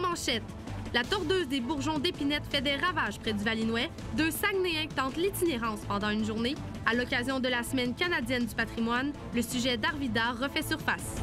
manchette. La tordeuse des bourgeons d'épinette fait des ravages près du Valinois. Deux Saguenayens tentent l'itinérance pendant une journée. À l'occasion de la Semaine canadienne du patrimoine, le sujet d'Arvida refait surface.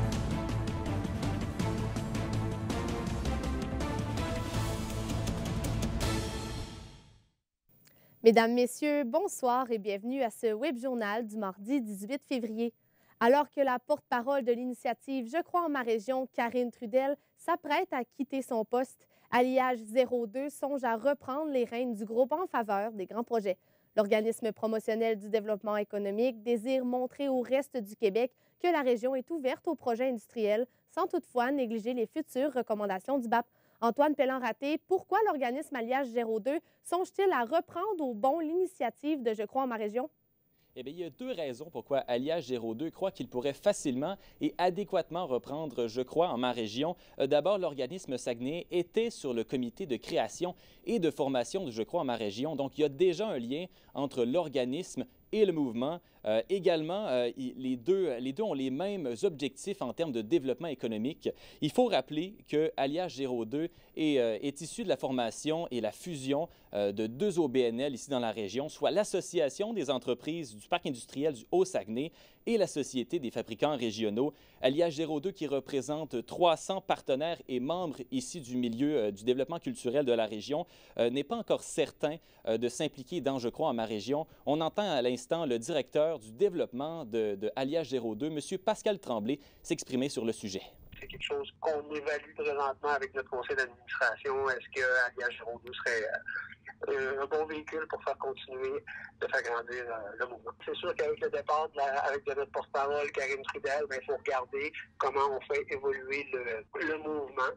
Mesdames, Messieurs, bonsoir et bienvenue à ce web journal du mardi 18 février. Alors que la porte-parole de l'initiative Je crois en ma région, Karine Trudel, s'apprête à quitter son poste, Alliage 02 songe à reprendre les rênes du groupe en faveur des grands projets. L'organisme promotionnel du développement économique désire montrer au reste du Québec que la région est ouverte aux projets industriels, sans toutefois négliger les futures recommandations du BAP. Antoine pellan raté pourquoi l'organisme Alliage 02 songe-t-il à reprendre au bon l'initiative de Je crois en ma région? Eh bien, il y a deux raisons pourquoi Alias 02 croit qu'il pourrait facilement et adéquatement reprendre Je crois en ma région. Euh, d'abord, l'organisme Saguenay était sur le comité de création et de formation de Je crois en ma région. Donc, il y a déjà un lien entre l'organisme et le mouvement. Euh, également, euh, les, deux, les ont les mêmes objectifs en termes de développement économique. Il faut rappeler que Alliage 02 euh, est, issu de la formation et la fusion de deux OBNL ici dans la région, soit l'Association des entreprises du parc industriel du Haut-Saguenay et la Société des fabricants régionaux. Alias 02 qui représente 300 partenaires et membres ici du milieu du développement culturel de la région n'est pas encore certain de s'impliquer dans Je crois ma région. On entend à l'instant le directeur du développement de, de Alliage 02, M. Pascal Tremblay, s'exprimer sur le sujet. C'est quelque chose qu'on évalue présentement avec notre conseil d'administration. Est-ce que Alliage 02 serait euh, un bon véhicule pour faire continuer de faire grandir euh, le mouvement. C'est sûr qu'avec le départ de avec notre porte-parole, Karine Trudel, il ben, faut regarder comment on fait évoluer le, mouvement.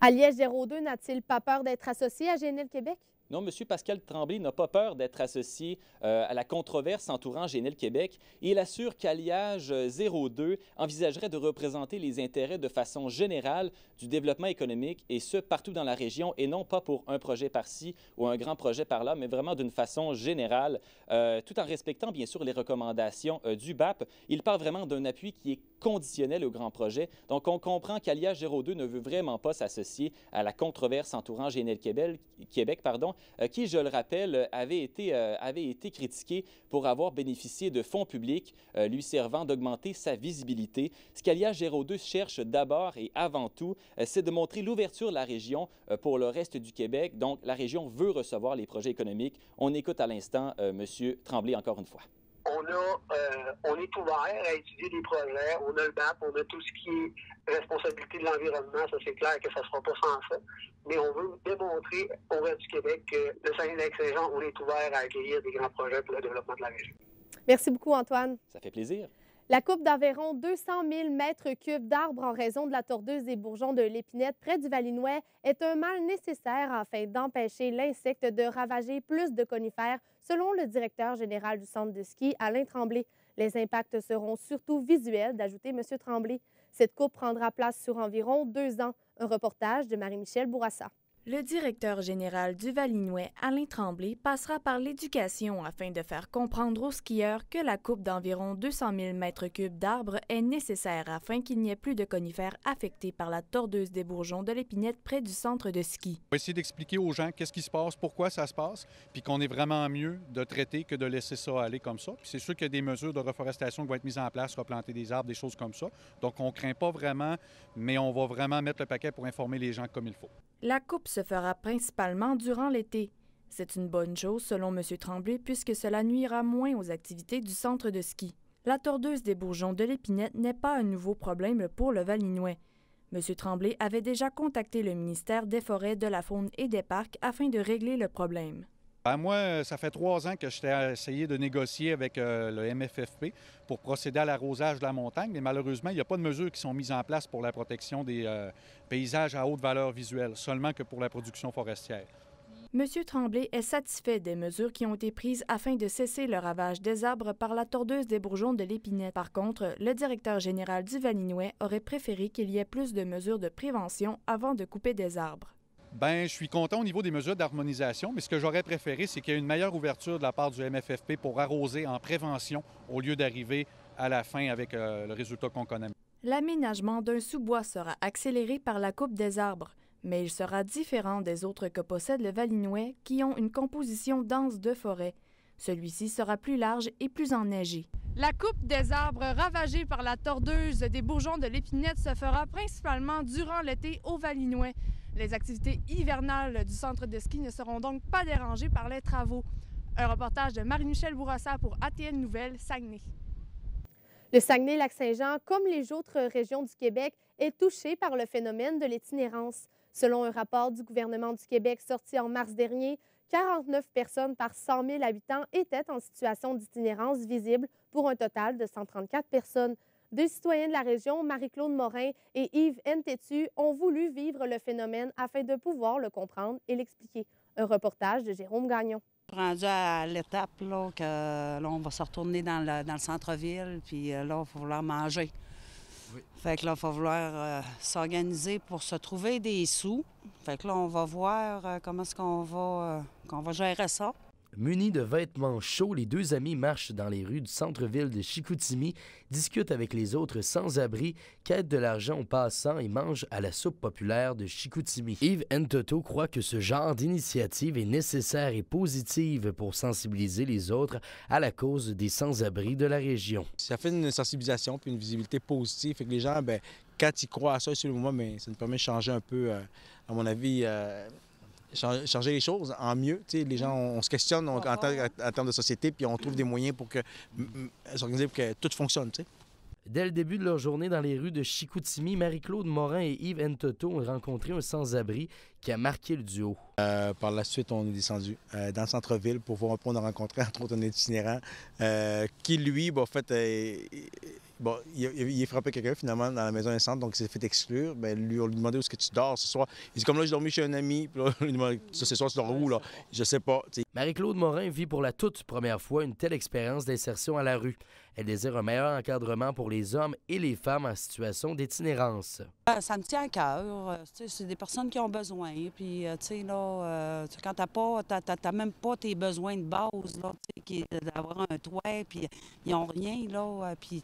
Alliage 02 n'a-t-il pas peur d'être associé à GNL Québec? Non, M. Pascal Tremblay n'a pas peur d'être associé euh, à la controverse entourant Génel Québec il assure qu'Alliage 02 envisagerait de représenter les intérêts de façon générale du développement économique et ce, partout dans la région et non pas pour un projet par-ci ou un grand projet par-là, mais vraiment d'une façon générale, euh, tout en respectant bien sûr les recommandations euh, du BAP. Il parle vraiment d'un appui qui est conditionnel au grand projet. Donc, on comprend qu'Alia 02 ne veut vraiment pas s'associer à la controverse entourant GNL Québec, pardon, euh, qui, je le rappelle, euh, avait été, euh, avait été critiqué pour avoir bénéficié de fonds publics lui servant d'augmenter sa visibilité. Ce qu'Alia 02 cherche d'abord et avant tout, c'est de montrer l'ouverture de la région pour le reste du Québec. Donc, la région veut recevoir les projets économiques. On écoute à l'instant M. Tremblay encore une fois. Euh, on, est ouvert à étudier des projets, on a le BAP, on a tout ce qui est responsabilité de l'environnement, ça c'est clair que ça ne sera pas sans ça. Mais on veut démontrer au reste du Québec que le Saguenay-Lac-Saint-Jean, on est ouvert à accueillir des grands projets pour le développement de la région. Merci beaucoup, Antoine. Ça fait plaisir. La coupe d'environ 200 000 mètres cubes d'arbres en raison de la tordeuse des bourgeons de l'épinette près du Valinois est un mal nécessaire afin d'empêcher l'insecte de ravager plus de conifères, selon le directeur général du centre de ski, Alain Tremblay. Les impacts seront surtout visuels, d'ajouter M. Tremblay. Cette coupe prendra place sur environ deux ans. Un reportage de Marie-Michel Bourassa. Le directeur général du Valinouet, Alain Tremblay, passera par l'éducation afin de faire comprendre aux skieurs que la coupe d'environ 200 000 m cubes d'arbres est nécessaire afin qu'il n'y ait plus de conifères affectés par la tordeuse des bourgeons de l'épinette près du centre de ski. On va essayer d'expliquer aux gens qu'est-ce qui se passe, pourquoi ça se passe, puis qu'on est vraiment mieux de traiter que de laisser ça aller comme ça. Puis c'est sûr qu'il y a des mesures de reforestation qui vont être mises en place, replanter des arbres, des choses comme ça. Donc on craint pas vraiment, mais on va vraiment mettre le paquet pour informer les gens comme il faut. La coupe se fera principalement durant l'été. C'est une bonne chose selon M. Tremblay puisque cela nuira moins aux activités du centre de ski. La tordeuse des bourgeons de l'épinette n'est pas un nouveau problème pour le Valinois. M. Tremblay avait déjà contacté le ministère des Forêts, de la Faune et des Parcs afin de régler le problème. Ben, moi, euh, ça fait trois ans que j'étais à de négocier avec euh, le MFFP pour procéder à l'arrosage de la montagne, mais malheureusement, il n'y a pas de mesures qui sont mises en place pour la protection des euh, paysages à haute valeur visuelle, seulement que pour la production forestière. Monsieur Tremblay est satisfait des mesures qui ont été prises afin de cesser le ravage des arbres par la tordeuse des bourgeons de l'épinette. Par contre, le directeur général du Vaninouet aurait préféré qu'il y ait plus de mesures de prévention avant de couper des arbres. Ben, je suis content au niveau des mesures d'harmonisation, mais ce que j'aurais préféré, c'est qu'il y ait une meilleure ouverture de la part du MFFP pour arroser en prévention au lieu d'arriver à la fin avec euh, le résultat qu'on connaît. L'aménagement d'un sous-bois sera accéléré par la coupe des arbres, mais il sera différent des autres que possède le Valinois, qui ont une composition dense de forêt. Celui-ci sera plus large et plus enneigé. La coupe des arbres ravagée par la tordeuse des bourgeons de l'épinette se fera principalement durant l'été au Valinois. Les activités hivernales du centre de ski ne seront donc pas dérangées par les travaux. Un reportage de marie michelle Bourassa pour ATN Nouvelles, Saguenay. Le Saguenay-Lac-Saint-Jean, comme les autres régions du Québec, est touché par le phénomène de l'itinérance. Selon un rapport du gouvernement du Québec sorti en mars dernier, 49 personnes par 100 000 habitants étaient en situation d'itinérance visible pour un total de 134 personnes. Deux citoyens de la région, Marie-Claude Morin et Yves Ntetu, ont voulu vivre le phénomène afin de pouvoir le comprendre et l'expliquer. Un reportage de Jérôme Gagnon rendu à l'étape que là, on va se retourner dans le, centre-ville, puis euh, là, il va vouloir manger. Fait que là, il faut vouloir euh, s'organiser pour se trouver des sous. Fait que là, on va voir euh, comment est-ce qu'on va, qu'on va gérer ça. Munis de vêtements chauds, les deux amis marchent dans les rues du centre-ville de Chicoutimi, discutent avec les autres sans-abri, quêtent de l'argent aux passants et mangent à la soupe populaire de Chicoutimi. Yves Ntoto croit que ce genre d'initiative est nécessaire et positive pour sensibiliser les autres à la cause des sans-abri de la région. Ça fait une sensibilisation puis une visibilité positive, que les gens, bien, quand ils croient à ça sur le moment, mais ben, ça nous permet de changer un peu, euh, à mon avis, euh, changer les choses en mieux. les gens, on, se questionne en, termes de société, puis on trouve des moyens pour que, pour que tout fonctionne. Dès le début de leur journée dans les rues de Chicoutimi, Marie-Claude Morin et Yves Ntoto ont rencontré un sans-abri qui a marqué le duo. Euh, par la suite, on est descendu euh, dans le centre-ville pour voir un on a rencontré entre autres un itinérant euh, qui, lui, bah, en fait, Bon, il, il est frappé quelqu'un finalement dans la maison incendie, donc il s'est fait exclure. Bien, lui, on lui demandait où est-ce que tu dors ce soir. Il dit comme là, je dormi chez un ami. Puis là, on lui ce soir, tu dors où là Je sais pas. Marie-Claude Morin vit pour la toute première fois une telle expérience d'insertion à la rue. Elle désire un meilleur encadrement pour les hommes et les femmes en situation d'itinérance. Ah, ça me tient à cœur. Euh, c'est des personnes qui ont besoin. Puis, euh, tu sais, même pas tes besoins de base, d'avoir un toit, puis euh, ils n'ont rien, là, puis,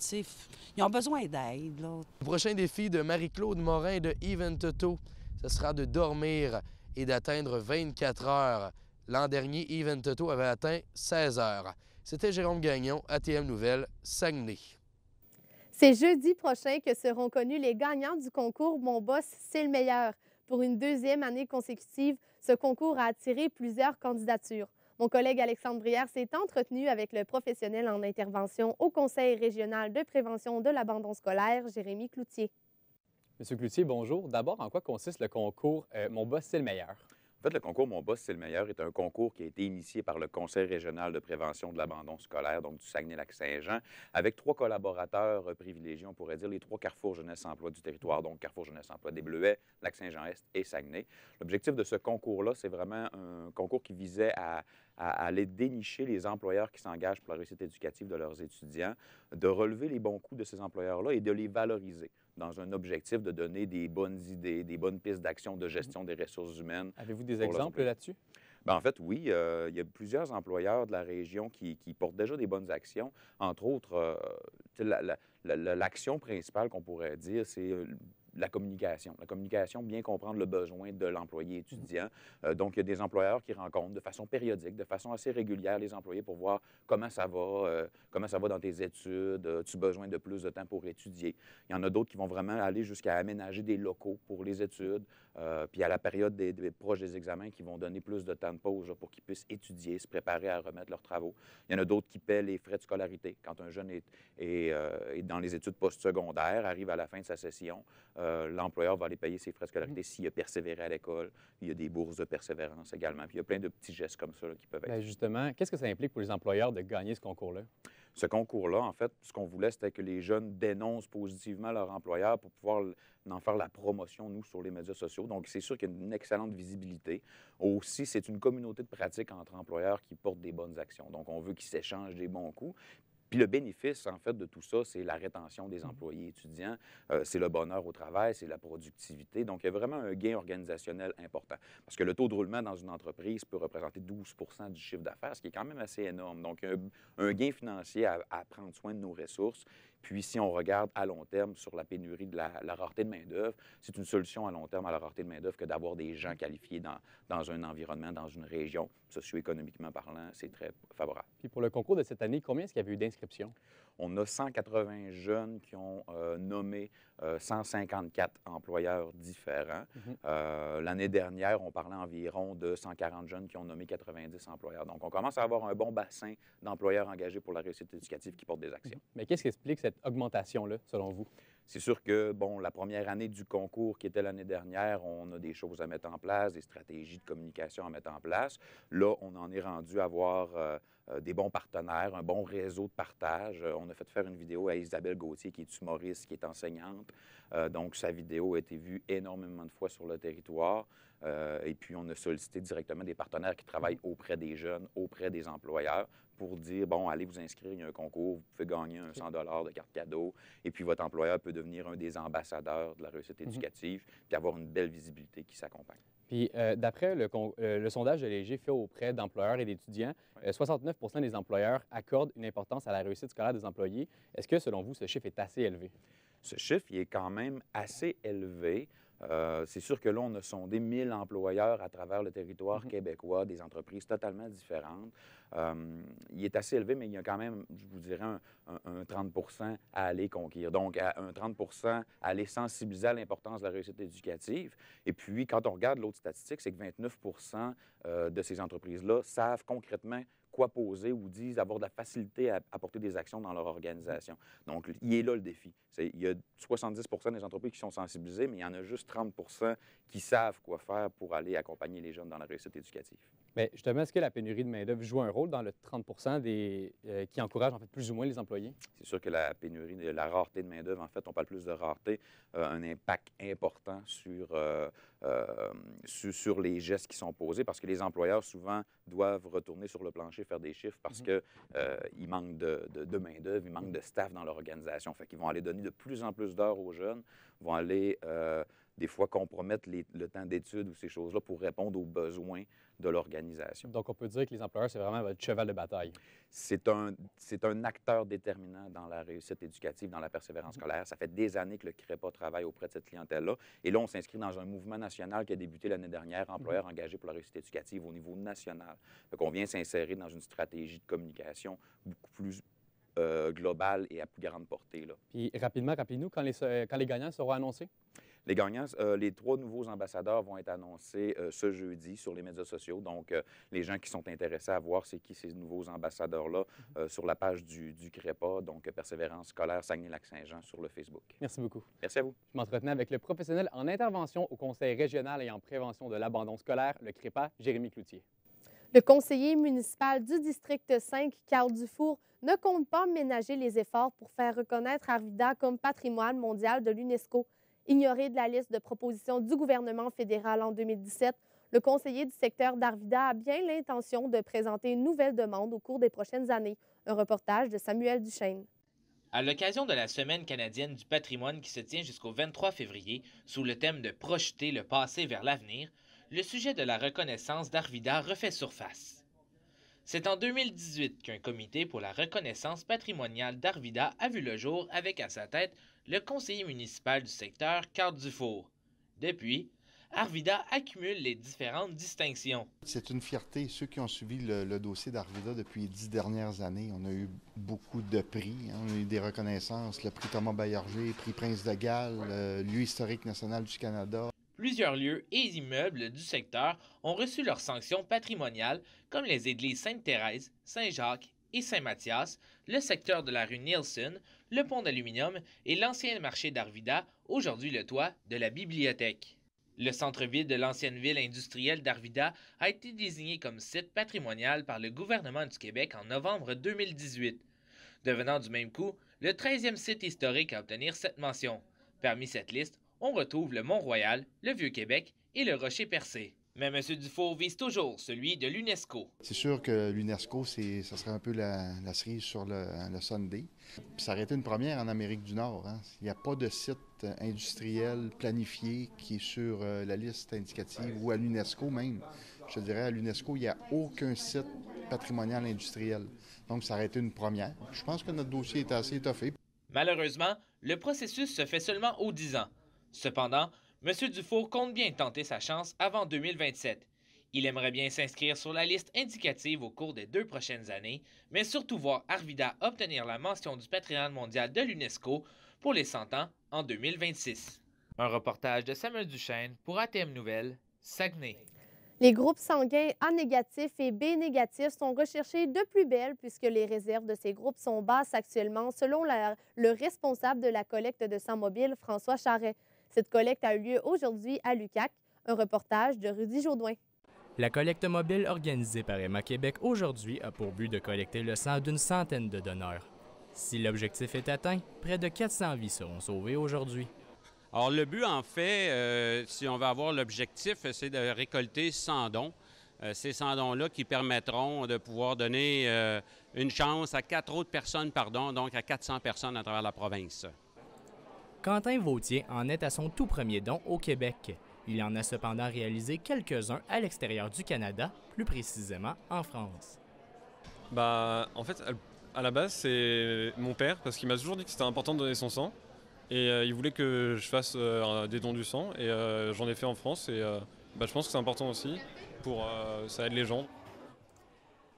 ils ont besoin d'aide, Le prochain défi de Marie-Claude Morin de Even Toto, ce sera de dormir et d'atteindre 24 heures. L'an dernier, Even Toto avait atteint 16 heures. C'était Jérôme Gagnon, ATM Nouvelle, Saguenay. C'est jeudi prochain que seront connus les gagnants du concours Mon Boss, c'est le meilleur. Pour une deuxième année consécutive, ce concours a attiré plusieurs candidatures. Mon collègue Alexandre Brière s'est entretenu avec le professionnel en intervention au Conseil régional de prévention de l'abandon scolaire, Jérémy Cloutier. Monsieur Cloutier, bonjour. D'abord, en quoi consiste le concours euh, Mon boss, c'est le meilleur? En fait, le concours Mon Boss, c'est le meilleur est un concours qui a été initié par le Conseil régional de prévention de l'abandon scolaire, donc du Saguenay-Lac-Saint-Jean, avec trois collaborateurs euh, privilégiés, on pourrait dire les trois carrefours jeunesse-emploi du territoire, donc Carrefour jeunesse-emploi des Bleuets, Lac-Saint-Jean-Est et Saguenay. L'objectif de ce concours-là, c'est vraiment un concours qui visait à, à aller dénicher les employeurs qui s'engagent pour la réussite éducative de leurs étudiants, de relever les bons coups de ces employeurs-là et de les valoriser dans un objectif de donner des bonnes idées, des bonnes pistes d'action de gestion des ressources humaines. Avez-vous des exemples là-dessus? Bien, en fait, oui. Euh, il y a plusieurs employeurs de la région qui, portent déjà des bonnes actions. Entre autres, euh, l'action principale qu'on pourrait dire, c'est euh, la communication. La communication, bien comprendre le besoin de l'employé étudiant. Euh, donc, il y a des employeurs qui rencontrent de façon périodique, de façon assez régulière, les employés pour voir comment ça va, euh, comment ça va dans tes études, euh, as-tu besoin de plus de temps pour étudier. Il y en a d'autres qui vont vraiment aller jusqu'à aménager des locaux pour les études, euh, puis à la période des, des, proches des examens, qui vont donner plus de temps de pause pour qu'ils puissent étudier, se préparer à remettre leurs travaux. Il y en a d'autres qui paient les frais de scolarité. Quand un jeune est, euh, dans les études postsecondaires, arrive à la fin de sa session, euh, l'employeur va aller payer ses frais de scolarité mm-hmm. s'il a persévéré à l'école. Il y a des bourses de persévérance également. Puis il y a plein de petits gestes comme ça qui peuvent ben, être. justement, qu'est-ce que ça implique pour les employeurs de gagner ce concours-là? Ce concours-là, en fait, ce qu'on voulait, c'était que les jeunes dénoncent positivement leur employeur pour pouvoir en faire la promotion, nous, sur les médias sociaux. Donc, c'est sûr qu'il y a une excellente visibilité. Aussi, c'est une communauté de pratique entre employeurs qui portent des bonnes actions. Donc, on veut qu'ils s'échangent des bons coups. Puis le bénéfice, en fait, de tout ça, c'est la rétention des mmh. employés étudiants, euh, c'est le bonheur au travail, c'est la productivité. Donc, il y a vraiment un gain organisationnel important. Parce que le taux de roulement dans une entreprise peut représenter 12 du chiffre d'affaires, ce qui est quand même assez énorme. Donc, un, gain financier à prendre soin de nos ressources puis, si on regarde à long terme sur la pénurie de la, rareté de main-d'œuvre, c'est une solution à long terme à la rareté de main-d'œuvre que d'avoir des gens qualifiés dans, dans un environnement, dans une région. Socio-économiquement parlant, c'est très favorable. Puis, pour le concours de cette année, combien est-ce qu'il y avait eu d'inscriptions? On a 180 jeunes qui ont euh, nommé 154 euh, employeurs différents. Mhm. Euh, l'année dernière, on parlait environ de 140 jeunes qui ont nommé 90 employeurs. Donc, on commence à avoir un bon bassin d'employeurs engagés pour la réussite éducative qui portent des mhm. actions. Mais qu'est-ce qui explique cette augmentation-là, selon vous? C'est sûr que, bon, la première année du concours qui était l'année dernière, on a des choses à mettre en place, des stratégies de communication à mettre en place. Là, on en est rendu à avoir euh, des bons partenaires, un bon réseau de partage. Euh, on a fait faire une vidéo à Isabelle Gauthier, qui est humoriste, qui est enseignante. Euh, donc, sa vidéo a été vue énormément de fois sur le territoire. et puis, on a sollicité directement des partenaires qui travaillent mm-hmm. auprès des jeunes, auprès des employeurs, pour dire, bon, allez vous inscrire, il y a un concours, vous pouvez gagner un 100 de carte cadeau, et puis votre employeur peut devenir un des ambassadeurs de la réussite mm-hmm. éducative, et avoir une belle visibilité qui s'accompagne. Puis, euh, d'après euh, le, sondage de Léger fait auprès d'employeurs et d'étudiants, 69 euh, des employeurs accordent une importance à la réussite scolaire des employés. Est-ce que, selon vous, ce chiffre est assez élevé? Ce chiffre il est quand même assez élevé. Euh, c'est sûr que là, on a sondé 1000 employeurs à travers le territoire mhm. québécois, des entreprises totalement différentes. Euh, il est assez élevé, mais il y a quand même, je vous dirais, un, 30 à aller conquérir. Donc, à un 30 à aller sensibiliser à l'importance de la réussite éducative. Et puis, quand on regarde l'autre statistique, c'est que 29 euh, de ces entreprises-là savent concrètement poser ou disent avoir de la facilité à apporter des actions dans leur organisation. Donc, il est là le défi. c'est il y a 70 des entreprises qui sont sensibilisées, mais il y en a juste 30 qui savent quoi faire pour aller accompagner les jeunes dans la réussite éducative justement, est-ce que la pénurie de main-d'œuvre joue un rôle dans le 30 des, euh, qui encourage en fait plus ou moins les employés? C'est sûr que la pénurie, la rareté de main-d'œuvre, en fait, on parle plus de rareté, a euh, un impact important sur, euh, sur, les gestes qui sont posés parce que les employeurs, souvent, doivent retourner sur le plancher faire des chiffres parce mmh. qu'ils manquent manque de, main-d'œuvre, ils manquent de staff dans leur organisation. Fait qu'ils vont aller donner de plus en plus d'heures aux jeunes, vont aller des fois compromettre le temps d'études ou ces choses-là pour répondre aux besoins de l'organisation. Donc, on peut dire que les employeurs, c'est vraiment votre cheval de bataille. C'est un, c'est un acteur déterminant dans la réussite éducative, dans la persévérance mm-hmm. scolaire. Ça fait des années que le CREPA travaille auprès de cette clientèle-là. Et là, on s'inscrit dans un mouvement national qui a débuté l'année dernière, mm-hmm. Employeurs engagés pour la réussite éducative au niveau national. Donc, on vient s'insérer dans une stratégie de communication beaucoup plus euh, globale et à plus grande portée. Là. Puis, rapidement, rappelez-nous quand les, euh, quand les gagnants seront annoncés? Les gagnants, euh, les trois nouveaux ambassadeurs vont être annoncés euh, ce jeudi sur les médias sociaux. Donc, euh, les gens qui sont intéressés à voir c'est qui ces nouveaux ambassadeurs-là mm-hmm. sur la page du, du CREPA, donc Persévérance scolaire Saguenay-Lac-Saint-Jean sur le Facebook. Merci beaucoup. Merci à vous. Je m'entretenais avec le professionnel en intervention au Conseil régional et en prévention de l'abandon scolaire, le CREPA, Jérémy Cloutier. Le conseiller municipal du district 5, Carl Dufour, ne compte pas ménager les efforts pour faire reconnaître Arvida comme patrimoine mondial de l'UNESCO ignoré de la liste de propositions du gouvernement fédéral en 2017. Le conseiller du secteur d'Arvida a bien l'intention de présenter une nouvelle demande au cours des prochaines années. Un reportage de Samuel Duchesne. À l'occasion de la Semaine canadienne du patrimoine qui se tient jusqu'au 23 février, sous le thème de projeter le passé vers l'avenir, le sujet de la reconnaissance d'Arvida refait surface. C'est en 2018 qu'un comité pour la reconnaissance patrimoniale d'Arvida a vu le jour avec à sa tête le conseiller municipal du secteur, du Dufour. Depuis, Arvida accumule les différentes distinctions. C'est une fierté. Ceux qui ont suivi le, dossier d'Arvida depuis les dix dernières années, on a eu beaucoup de prix. Hein. on a eu des reconnaissances, le prix Thomas Bayerger, le prix Prince de Galles, le euh, lieu historique national du Canada. Plusieurs lieux et immeubles du secteur ont reçu leurs sanctions patrimoniales, comme les églises Sainte-Thérèse, Saint-Jacques et Saint-Mathias, le secteur de la rue Nielsen, le pont d'aluminium et l'ancien marché d'Arvida, aujourd'hui le toit de la bibliothèque. Le centre-ville de l'ancienne ville industrielle d'Arvida a été désigné comme site patrimonial par le gouvernement du Québec en novembre 2018. Devenant du même coup le 13e site historique à obtenir cette mention. Parmi cette liste, on retrouve le Mont-Royal, le Vieux-Québec et le Rocher Percé. Mais M. Dufour vise toujours celui de l'UNESCO. C'est sûr que l'UNESCO, c'est, ça serait un peu la, cerise sur le, Sunday. ça aurait été une première en Amérique du Nord. Hein. Il n'y a pas de site industriel planifié qui est sur euh, la liste indicative ou à l'UNESCO même. Je dirais, à l'UNESCO, il n'y a aucun site patrimonial industriel. Donc, ça aurait été une première. Je pense que notre dossier est assez étoffé. Malheureusement, le processus se fait seulement aux 10 ans. Cependant, M. Dufour compte bien tenter sa chance avant 2027. Il aimerait bien s'inscrire sur la liste indicative au cours des deux prochaines années, mais surtout voir Arvida obtenir la mention du patrimoine mondial de l'UNESCO pour les 100 ans en 2026. Un reportage de Samuel Duchesne pour ATM Nouvelles, Saguenay. Les groupes sanguins A négatif et B négatif sont recherchés de plus belle puisque les réserves de ces groupes sont basses actuellement, selon le responsable de la collecte de sang mobile, François Charret. Cette collecte a eu lieu aujourd'hui à Lucac. Un reportage de Rudy Jourdouin. La collecte mobile organisée par Emma Québec aujourd'hui a pour but de collecter le sang d'une centaine de donneurs. Si l'objectif est atteint, près de 400 vies seront sauvées aujourd'hui. Alors le but, en fait, euh, si on va avoir l'objectif, euh, c'est de récolter 100 dons. Euh, ces 100 dons-là qui permettront de pouvoir donner une chance à quatre autres personnes pardon, donc à 400 personnes à travers la province. Quentin Vautier en est à son tout premier don au Québec. Il en a cependant réalisé quelques-uns à l'extérieur du Canada, plus précisément en France. Bah, en fait, à la base, c'est mon père, parce qu'il m'a toujours dit que c'était important de donner son sang. Et euh, il voulait que je fasse euh, des dons du sang, et euh, j'en ai fait en France. Et bah, je pense que c'est important aussi, pour ça aide les gens.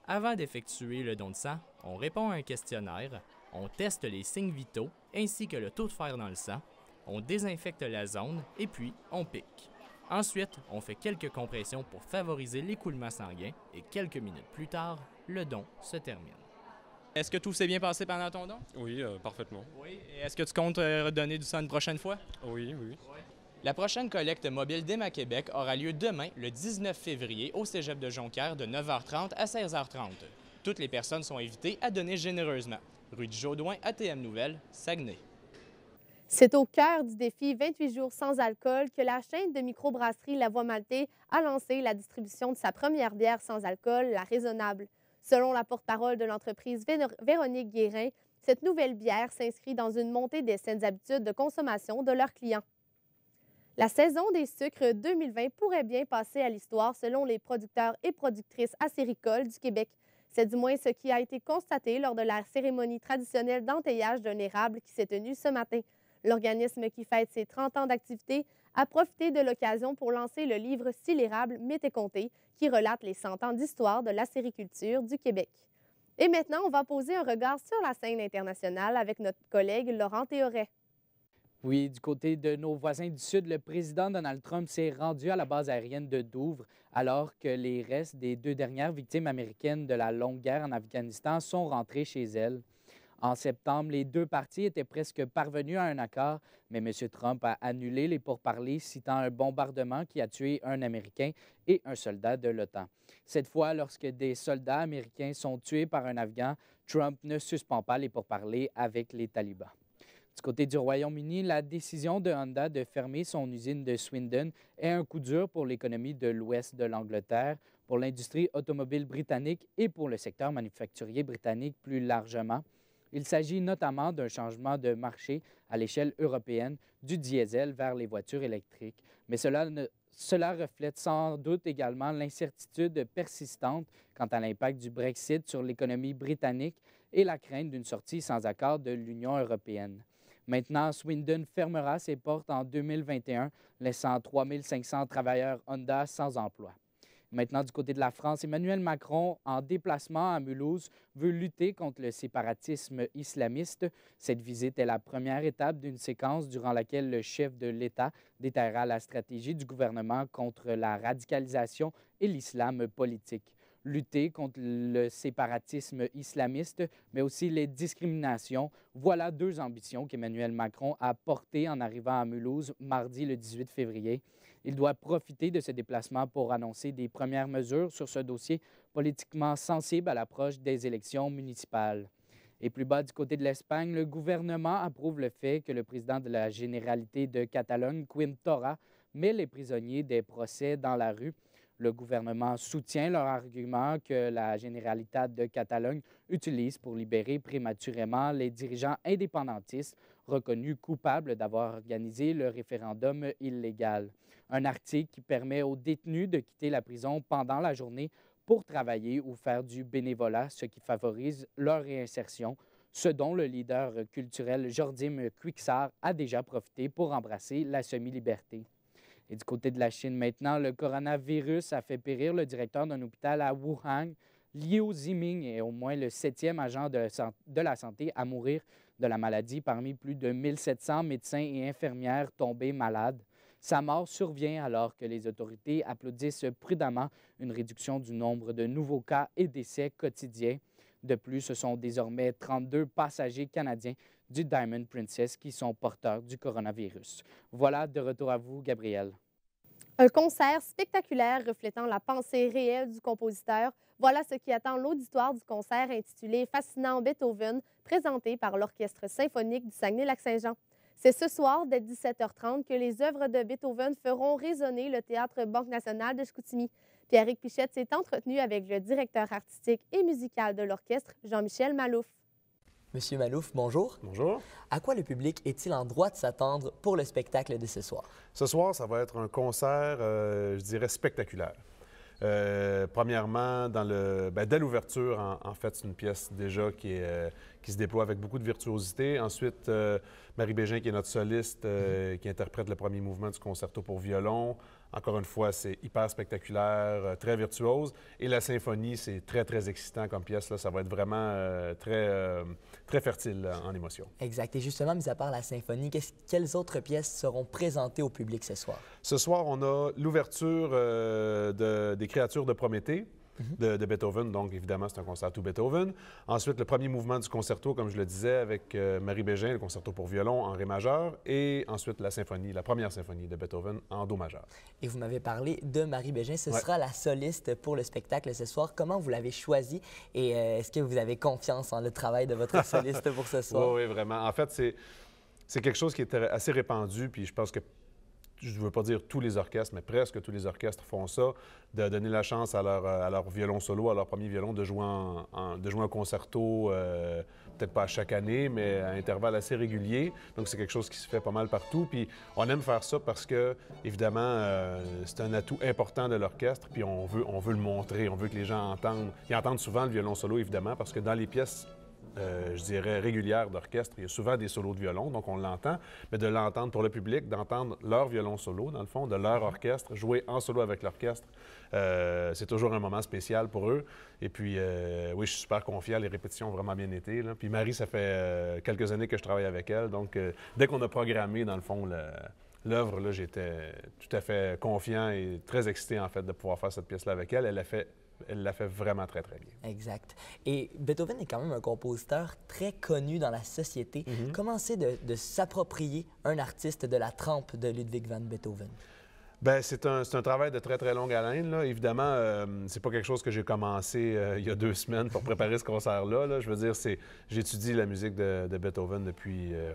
Avant d'effectuer le don de sang, on répond à un questionnaire on teste les signes vitaux ainsi que le taux de fer dans le sang, on désinfecte la zone et puis on pique. Ensuite, on fait quelques compressions pour favoriser l'écoulement sanguin et quelques minutes plus tard, le don se termine. Est-ce que tout s'est bien passé pendant ton don? Oui, euh, parfaitement. Oui. est-ce que tu comptes euh, redonner du sang une prochaine fois? Oui, oui. La prochaine collecte mobile d'EMA Québec aura lieu demain, le 19 février, au cégep de Jonquière de 9h30 à 16h30. Toutes les personnes sont invitées à donner généreusement. Rue de Jaudoin, ATM Nouvelle, Saguenay. C'est au cœur du défi 28 jours sans alcool que la chaîne de microbrasserie La Voie Maltée a lancé la distribution de sa première bière sans alcool, la Raisonnable. Selon la porte-parole de l'entreprise Véronique Guérin, cette nouvelle bière s'inscrit dans une montée des saines habitudes de consommation de leurs clients. La saison des sucres 2020 pourrait bien passer à l'histoire selon les producteurs et productrices acéricoles du Québec. C'est du moins ce qui a été constaté lors de la cérémonie traditionnelle d'enteillage d'un érable qui s'est tenue ce matin. L'organisme qui fête ses 30 ans d'activité a profité de l'occasion pour lancer le livre Si l'érable m'était compté, qui relate les 100 ans d'histoire de la sériculture du Québec. Et maintenant, on va poser un regard sur la scène internationale avec notre collègue Laurent Théoret. Oui, du côté de nos voisins du Sud, le président Donald Trump s'est rendu à la base aérienne de Douvres alors que les restes des deux dernières victimes américaines de la longue guerre en Afghanistan sont rentrées chez elles. En septembre, les deux parties étaient presque parvenues à un accord, mais M. Trump a annulé les pourparlers, citant un bombardement qui a tué un Américain et un soldat de l'OTAN. Cette fois, lorsque des soldats américains sont tués par un Afghan, Trump ne suspend pas les pourparlers avec les talibans. Du côté du Royaume-Uni, la décision de Honda de fermer son usine de Swindon est un coup dur pour l'économie de l'ouest de l'Angleterre, pour l'industrie automobile britannique et pour le secteur manufacturier britannique plus largement. Il s'agit notamment d'un changement de marché à l'échelle européenne du diesel vers les voitures électriques. Mais cela, cela reflète sans doute également l'incertitude persistante quant à l'impact du Brexit sur l'économie britannique et la crainte d'une sortie sans accord de l'Union européenne. Maintenant, Swindon fermera ses portes en 2021, laissant 3500 travailleurs Honda sans emploi. Maintenant, du côté de la France, Emmanuel Macron, en déplacement à Mulhouse, veut lutter contre le séparatisme islamiste. Cette visite est la première étape d'une séquence durant laquelle le chef de l'État détaillera la stratégie du gouvernement contre la radicalisation et l'islam politique lutter contre le séparatisme islamiste, mais aussi les discriminations. Voilà deux ambitions qu'Emmanuel Macron a portées en arrivant à Mulhouse mardi le 18 février. Il doit profiter de ce déplacement pour annoncer des premières mesures sur ce dossier politiquement sensible à l'approche des élections municipales. Et plus bas du côté de l'Espagne, le gouvernement approuve le fait que le président de la Généralité de Catalogne, Quim Torra, met les prisonniers des procès dans la rue le gouvernement soutient leur argument que la généralité de Catalogne utilise pour libérer prématurément les dirigeants indépendantistes reconnus coupables d'avoir organisé le référendum illégal. Un article qui permet aux détenus de quitter la prison pendant la journée pour travailler ou faire du bénévolat, ce qui favorise leur réinsertion, ce dont le leader culturel Jordim Cuixart a déjà profité pour embrasser la semi-liberté. Et du côté de la Chine maintenant, le coronavirus a fait périr le directeur d'un hôpital à Wuhan. Liu Ziming est au moins le septième agent de, la santé à mourir de la maladie parmi plus de 1700 médecins et infirmières tombés malades. Sa mort survient alors que les autorités applaudissent prudemment une réduction du nombre de nouveaux cas et décès quotidiens. De plus, ce sont désormais 32 passagers canadiens du Diamond Princess qui sont porteurs du coronavirus. Voilà, de retour à vous, Gabriel. Un concert spectaculaire reflétant la pensée réelle du compositeur. Voilà ce qui attend l'auditoire du concert intitulé Fascinant Beethoven, présenté par l'Orchestre symphonique du Saguenay-Lac-Saint-Jean. C'est ce soir, dès 17h30, que les œuvres de Beethoven feront résonner le théâtre Banque nationale de Chicoutimi. Pierre-Éric Pichette s'est entretenu avec le directeur artistique et musical de l'orchestre, Jean-Michel Malouf. Monsieur Malouf, bonjour. Bonjour. À quoi le public est-il en droit de s'attendre pour le spectacle de ce soir? Ce soir, ça va être un concert, euh, je dirais, spectaculaire. Euh, premièrement, dans le, ben, dès l'ouverture, en, fait, c'est une pièce déjà qui, euh, qui se déploie avec beaucoup de virtuosité. Ensuite, Marie Bégin, qui est notre soliste, qui interprète le premier mouvement du concerto pour violon. Encore une fois, c'est hyper spectaculaire, euh, très virtuose. Et la symphonie, c'est très, très excitant comme pièce. Là. Ça va être vraiment euh, très, euh, très fertile en émotion. Exact. Et justement, mis à part la symphonie, quelles autres pièces seront présentées au public ce soir? Ce soir, on a l'ouverture des créatures de Prométhée. Mhm. de, Beethoven. Donc, évidemment, c'est un concerto Beethoven. Ensuite, le premier mouvement du concerto, comme je le disais, avec euh, Marie Bégin, le concerto pour violon en Ré majeur. Et ensuite, la symphonie, la première symphonie de Beethoven en Do majeur. Et vous m'avez parlé de Marie Bégin. Ce sera la soliste pour le spectacle ce soir. Comment vous l'avez choisie et euh, est-ce que vous avez confiance en le travail de votre soliste pour ce soir? oui, oui, vraiment. En fait, c'est c'est quelque chose qui est assez répandu, puis je pense que je ne veux pas dire tous les orchestres, mais presque tous les orchestres font ça, de donner la chance à leur, violon solo, à leur premier violon, de jouer, de jouer un concerto, euh, peut-être pas chaque année, mais à intervalles assez réguliers. Donc, c'est quelque chose qui se fait pas mal partout. Puis, on aime faire ça parce que, évidemment, euh, c'est un atout important de l'orchestre, puis on veut, on veut le montrer, on veut que les gens entendent. Ils entendent souvent le violon solo, évidemment, parce que dans les pièces euh, je dirais, régulière d'orchestre. Il y a souvent des solos de violon, donc on l'entend, mais de l'entendre pour le public, d'entendre leur violon solo, dans le fond, de leur mhm. orchestre, jouer en solo avec l'orchestre, euh, c'est toujours un moment spécial pour eux. Et puis, euh, oui, je suis super confiant, les répétitions ont vraiment bien été. Puis Marie, ça fait quelques années que je travaille avec elle, donc dès qu'on a programmé, dans le fond, L'œuvre, j'étais tout à fait confiant et très excité, en fait, de pouvoir faire cette pièce-là avec elle. Elle a fait elle l'a fait vraiment très, très bien. Exact. Et Beethoven est quand même un compositeur très connu dans la société. Mhm. Comment c'est de, s'approprier un artiste de la trempe de Ludwig van Beethoven? Ben, c'est un, un, travail de très, très longue haleine. Là. Évidemment, euh, c'est pas quelque chose que j'ai commencé euh, il y a deux semaines pour préparer ce concert-là. Là. Je veux dire, c'est j'étudie la musique de, Beethoven depuis euh,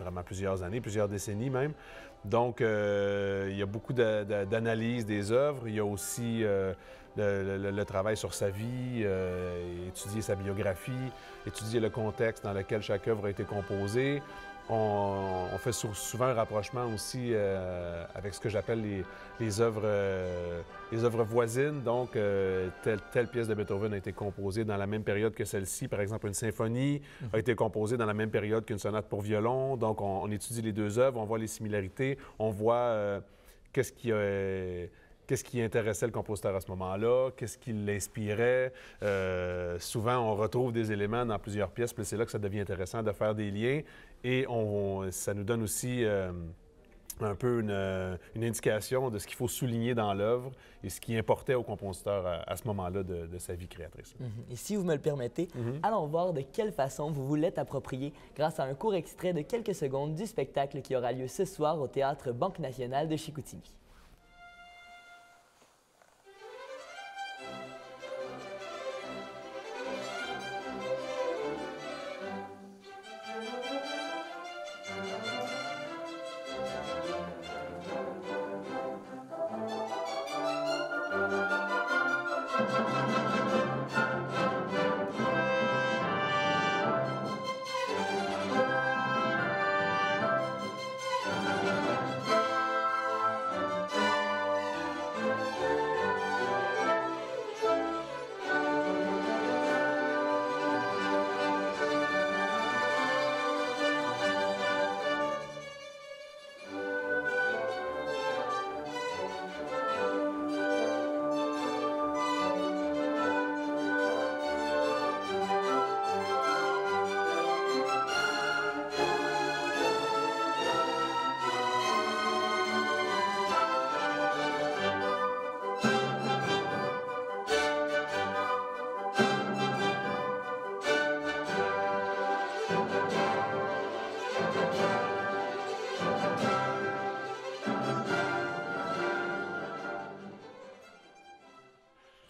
vraiment plusieurs années, plusieurs décennies même. Donc, euh, il y a beaucoup d'analyse des œuvres. Il y a aussi euh, le, travail sur sa vie, euh, étudier sa biographie, étudier le contexte dans lequel chaque œuvre a été composée. On, fait souvent un rapprochement aussi euh, avec ce que j'appelle les, euh, œuvres, voisines. Donc, euh, telle, pièce de Beethoven a été composée dans la même période que celle-ci. Par exemple, une symphonie mhm. a été composée dans la même période qu'une sonate pour violon. Donc, on, étudie les deux œuvres, on voit les similarités, on voit qu'est-ce qui ce qui intéressait le compositeur à ce moment-là, qu'est-ce qui l'inspirait. souvent, on retrouve des éléments dans plusieurs pièces, puis c'est là que ça devient intéressant de faire des liens. Et ça nous donne aussi euh, un peu une, indication de ce qu'il faut souligner dans l'œuvre et ce qui importait au compositeur à, ce moment-là de, sa vie créatrice. Mhm. Et si vous me le permettez, mhm. allons voir de quelle façon vous vous l'êtes approprié grâce à un court extrait de quelques secondes du spectacle qui aura lieu ce soir au Théâtre Banque nationale de Chicoutimi.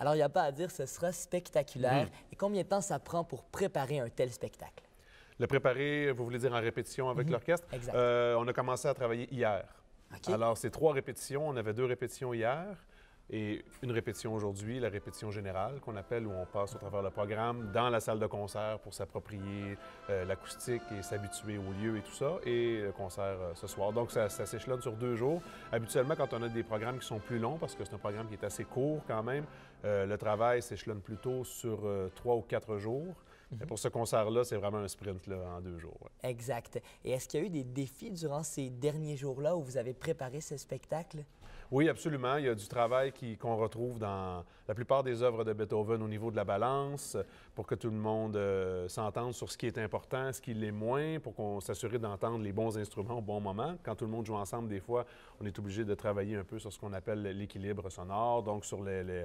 Alors, il n'y a pas à dire, ce sera spectaculaire. Hmm. Et combien de temps ça prend pour préparer un tel spectacle? Le préparer, vous voulez dire en répétition avec mhm. l'orchestre? Exact. Euh, on a commencé à travailler hier. Alors, c'est trois répétitions. On avait deux répétitions hier et une répétition aujourd'hui, la répétition générale qu'on appelle, où on passe au travers le programme dans la salle de concert pour s'approprier euh, l'acoustique et s'habituer au lieu et tout ça, et le concert euh, ce soir. Donc ça, s'échelonne sur deux jours. Habituellement, quand on a des programmes qui sont plus longs, parce que c'est un programme qui est assez court quand même, euh, le travail s'échelonne plutôt sur trois ou quatre jours. Mais mhm. Pour ce concert-là, c'est vraiment un sprint là, en deux jours. Exact. Et est-ce qu'il y a eu des défis durant ces derniers jours-là où vous avez préparé ce spectacle? Oui, absolument. Il y a du travail qu'on retrouve dans la plupart des œuvres de Beethoven au niveau de la balance, pour que tout le monde euh, s'entende sur ce qui est important, ce qui l'est moins, pour qu'on s'assure d'entendre les bons instruments au bon moment. Quand tout le monde joue ensemble, des fois, on est obligé de travailler un peu sur ce qu'on appelle l'équilibre sonore, donc sur les,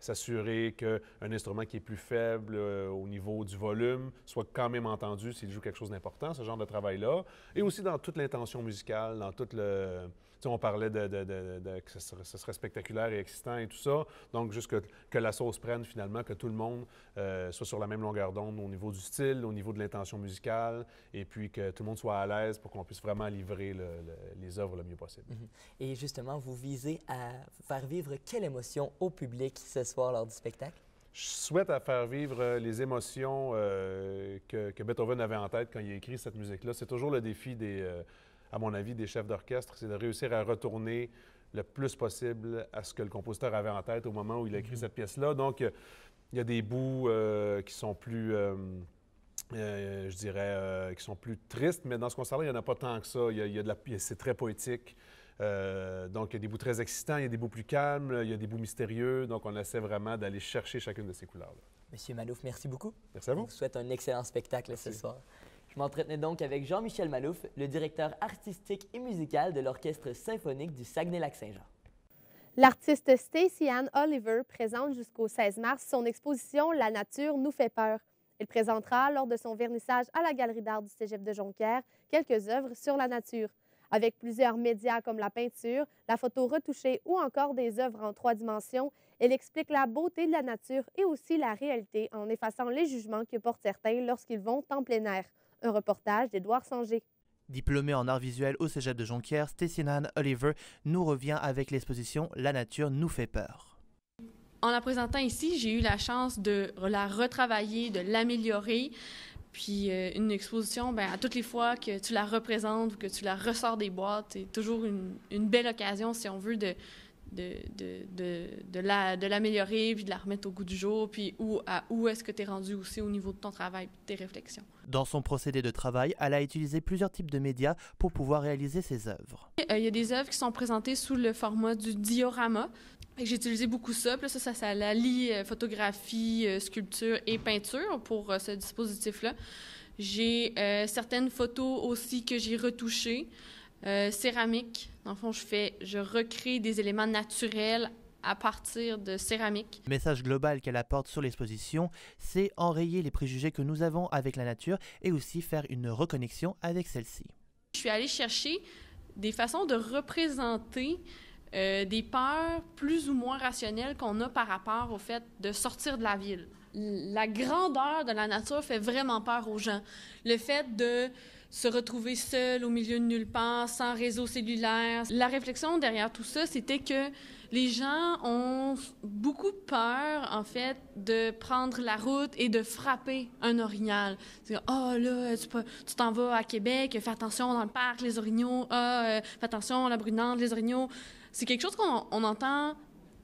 s'assurer qu'un instrument qui est plus faible euh, au niveau du volume soit quand même entendu s'il joue quelque chose d'important, ce genre de travail-là. Et aussi dans toute l'intention musicale, dans toute le, on parlait de, que ce serait, spectaculaire et excitant et tout ça. Donc, juste que, la sauce prenne finalement, que tout le monde euh, soit sur la même longueur d'onde au niveau du style, au niveau de l'intention musicale, et puis que tout le monde soit à l'aise pour qu'on puisse vraiment livrer les œuvres le mieux possible. Mm-hmm. Et justement, vous visez à faire vivre quelle émotion au public ce soir lors du spectacle? je souhaite à faire vivre euh, les émotions euh, que, Beethoven avait en tête quand il a écrit cette musique-là. C'est toujours le défi des, à mon avis, des chefs d'orchestre, c'est de réussir à retourner le plus possible à ce que le compositeur avait en tête au moment où il a écrit mhm. cette pièce-là. Donc, il y a des bouts euh, qui sont plus, euh, euh, je dirais, qui sont plus tristes, mais dans ce concert il n'y en a pas tant que ça. Il, y a, de la, c'est très poétique. donc, il y a des bouts très excitants, il y a des bouts plus calmes, il y a des bouts mystérieux. Donc, on essaie vraiment d'aller chercher chacune de ces couleurs-là. Monsieur Malouf, merci beaucoup. Merci à vous. Je vous souhaite un excellent spectacle ce soir. Je m'entretenais donc avec Jean-Michel Malouf, le directeur artistique et musical de l'Orchestre symphonique du Saguenay-Lac-Saint-Jean. L'artiste Stacey Ann Oliver présente jusqu'au 16 mars son exposition La nature nous fait peur. Elle présentera lors de son vernissage à la Galerie d'art du Cégep de Jonquière quelques œuvres sur la nature. Avec plusieurs médias comme la peinture, la photo retouchée ou encore des œuvres en trois dimensions, elle explique la beauté de la nature et aussi la réalité en effaçant les jugements que portent certains lorsqu'ils vont en plein air. Un reportage d'Edouard Sanger. Diplômée en arts visuels au cégep de Jonquière, Stacy Oliver nous revient avec l'exposition La nature nous fait peur. En la présentant ici, j'ai eu la chance de la retravailler, de l'améliorer. Puis euh, une exposition, ben, à toutes les fois que tu la représentes ou que tu la ressors des boîtes, c'est toujours une belle occasion, si on veut, de, de, de, de, l'améliorer, puis de la remettre au goût du jour, puis où, où est-ce que tu es rendu aussi au niveau de ton travail, tes réflexions. Dans son procédé de travail, elle a utilisé plusieurs types de médias pour pouvoir réaliser ses œuvres. Euh, il y a des œuvres qui sont présentées sous le format du diorama. J'ai utilisé beaucoup ça. Puis ça, ça, ça allie euh, photographie, euh, sculpture et peinture pour ce dispositif-là. J'ai certaines photos aussi que j'ai retouchées. Euh, céramique, dans fond, je fais, je recrée des éléments naturels à partir de céramique. Le message global qu'elle apporte sur l'exposition, c'est enrayer les préjugés que nous avons avec la nature et aussi faire une reconnexion avec celle-ci. Je suis allée chercher des façons de représenter euh, des peurs plus ou moins rationnelles qu'on a par rapport au fait de sortir de la ville. La grandeur de la nature fait vraiment peur aux gens. Le fait de se retrouver seul au milieu de nulle part, sans réseau cellulaire. La réflexion derrière tout ça, c'était que les gens ont beaucoup peur, en fait, de prendre la route et de frapper un orignal. C'est oh là, tu t'en vas à Québec, fais attention dans le parc, les orignaux, ah, euh, fais attention à la brunante, les orignaux. C'est quelque chose qu'on entend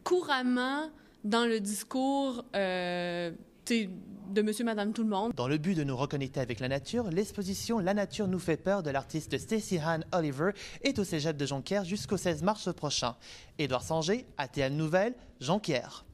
couramment dans le discours. Euh, de monsieur, madame, tout le monde. Dans le but de nous reconnecter avec la nature, l'exposition La nature nous fait peur de l'artiste Stacy Han Oliver est au cégep de Jonquière jusqu'au 16 mars prochain. Édouard Sanger, ATL Nouvelle, Jonquière.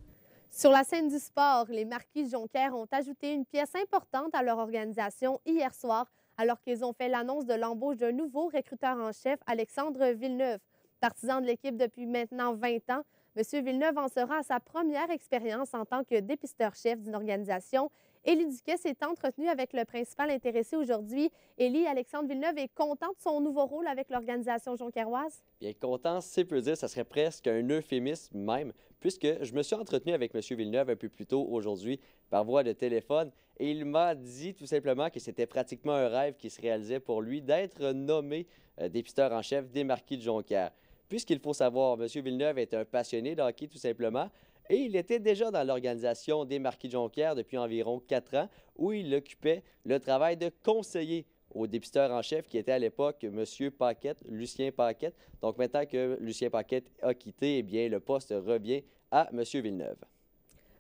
Sur la scène du sport, les Marquises Jonquière ont ajouté une pièce importante à leur organisation hier soir, alors qu'ils ont fait l'annonce de l'embauche d'un nouveau recruteur en chef, Alexandre Villeneuve. Partisan de l'équipe depuis maintenant 20 ans, M. Villeneuve en sera à sa première expérience en tant que dépisteur-chef d'une organisation. Élie Duquet s'est entretenu avec le principal intéressé aujourd'hui. Élie, Alexandre Villeneuve est content de son nouveau rôle avec l'organisation jonquéroise? Bien, content, c'est peu dire, ça serait presque un euphémisme même, puisque je me suis entretenu avec M. Villeneuve un peu plus tôt aujourd'hui par voie de téléphone et il m'a dit tout simplement que c'était pratiquement un rêve qui se réalisait pour lui d'être nommé euh, dépisteur en chef des Marquis de Jonquière puisqu'il faut savoir, M. Villeneuve est un passionné de tout simplement, et il était déjà dans l'organisation des Marquis de Jonquière depuis environ quatre ans, où il occupait le travail de conseiller au dépisteur en chef qui était à l'époque M. Paquette, Lucien Paquette. Donc maintenant que Lucien Paquette a quitté, eh bien, le poste revient à M. Villeneuve.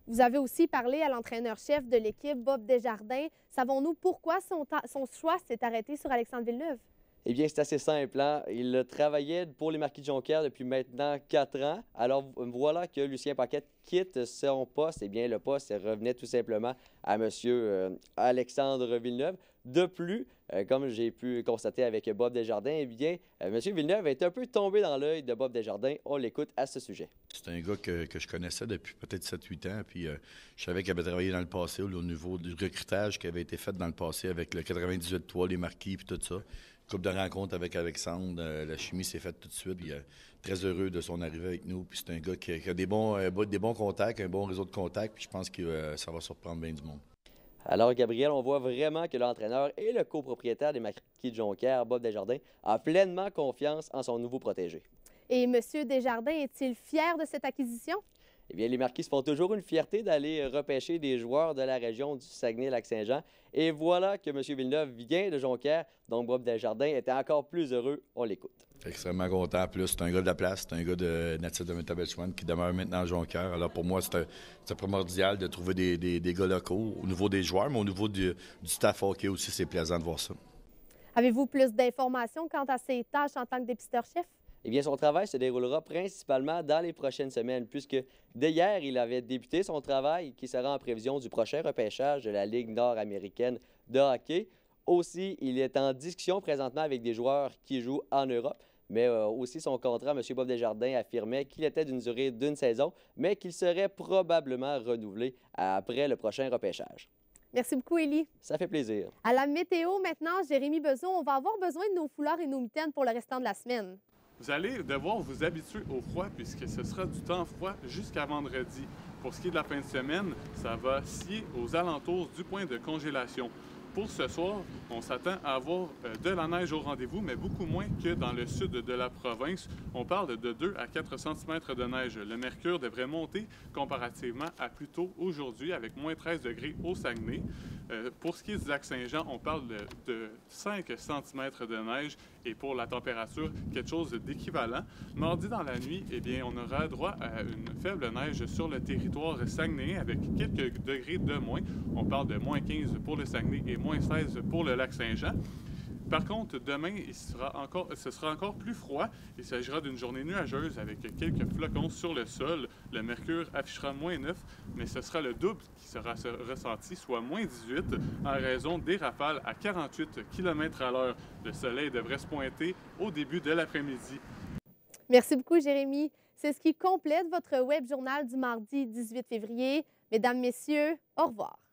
Vous avez aussi parlé à l'entraîneur-chef de l'équipe, Bob Desjardins. Savons-nous pourquoi son choix s'est arrêté sur Alexandre Villeneuve? Eh bien, c'est assez simple. Hein. Il Il travaillait pour les Marquis de Jonquière depuis maintenant quatre ans. Alors, voilà que Lucien Paquette quitte son poste. Eh bien, le poste revenait tout simplement à M. Euh, Alexandre Villeneuve. De plus, euh, comme j'ai pu constater avec Bob Desjardins, eh bien, euh, M. Villeneuve est un peu tombé dans l'œil de Bob Desjardins. On l'écoute à ce sujet. C'est un gars que, je connaissais depuis peut-être 7-8 ans. Puis, je savais qu'il avait travaillé dans le passé au niveau du recrutage qui avait été fait dans le passé avec le 98 3 les Marquis, puis tout ça. Coupe de rencontre avec Alexandre. Euh, la chimie s'est faite tout de suite. Il est euh, très heureux de son arrivée avec nous. Puis c'est un gars qui a, des, euh, bons, des bons contacts, un bon réseau de contacts. Puis je pense que ça va surprendre bien du monde. Alors, Gabriel, on voit vraiment que l'entraîneur et le copropriétaire des Maquis de Jonquière, Bob Desjardins, a pleinement confiance en son nouveau protégé. Et M. Desjardins est-il fier de cette acquisition? eh bien, les Marquis se font toujours une fierté d'aller euh, repêcher des joueurs de la région du Saguenay-Lac-Saint-Jean. Et voilà que M. Villeneuve vient de Jonquière, donc Bob Desjardins était encore plus heureux. On l'écoute. Extrêmement content. Plus, c'est un gars de la place, c'est un gars de natif de Metabelchouane qui demeure maintenant à Jonquière. Alors, pour moi, c'est primordial de trouver des, gars locaux au niveau des joueurs, mais au niveau du, du staff hockey aussi, c'est plaisant de voir ça. Avez-vous plus d'informations quant à ses tâches en tant que dépisteur-chef? Eh bien, son travail se déroulera principalement dans les prochaines semaines, puisque dès il avait débuté son travail qui sera en prévision du prochain repêchage de la Ligue nord-américaine de hockey. Aussi, il est en discussion présentement avec des joueurs qui jouent en Europe, mais euh, aussi son contrat, M. Bob Desjardins affirmait qu'il était d'une durée d'une saison, mais qu'il serait probablement renouvelé après le prochain repêchage. Merci beaucoup, Élie. Ça fait plaisir. À la météo maintenant, Jérémy Beson, on va avoir besoin de nos foulards et nos mitaines pour le restant de la semaine. Vous allez devoir vous habituer au froid puisque ce sera du temps froid jusqu'à vendredi. Pour ce qui est de la fin de semaine, ça va scier aux alentours du point de congélation. Pour ce soir, on s'attend à avoir euh, de la neige au rendez-vous, mais beaucoup moins que dans le sud de la province. On parle de 2 à 4 cm de neige. Le mercure devrait monter comparativement à plus tôt aujourd'hui, avec moins 13 degrés au Saguenay. Euh, pour ce qui est du lac Saint-Jean, on parle de 5 cm de neige et pour la température, quelque chose d'équivalent. Mardi dans la nuit, eh bien, on aura droit à une faible neige sur le territoire saguenay avec quelques degrés de moins. On parle de moins 15 pour le Saguenay et moins 16 pour le lac Saint-Jean. Par contre, demain, il sera encore, ce sera encore plus froid. Il s'agira d'une journée nuageuse avec quelques flocons sur le sol. Le mercure affichera moins 9, mais ce sera le double qui sera ressenti, soit moins 18, en raison des rafales à 48 km à l'heure. Le soleil devrait se pointer au début de l'après-midi. Merci beaucoup, Jérémy. C'est ce qui complète votre web journal du mardi 18 février. Mesdames, Messieurs, au revoir.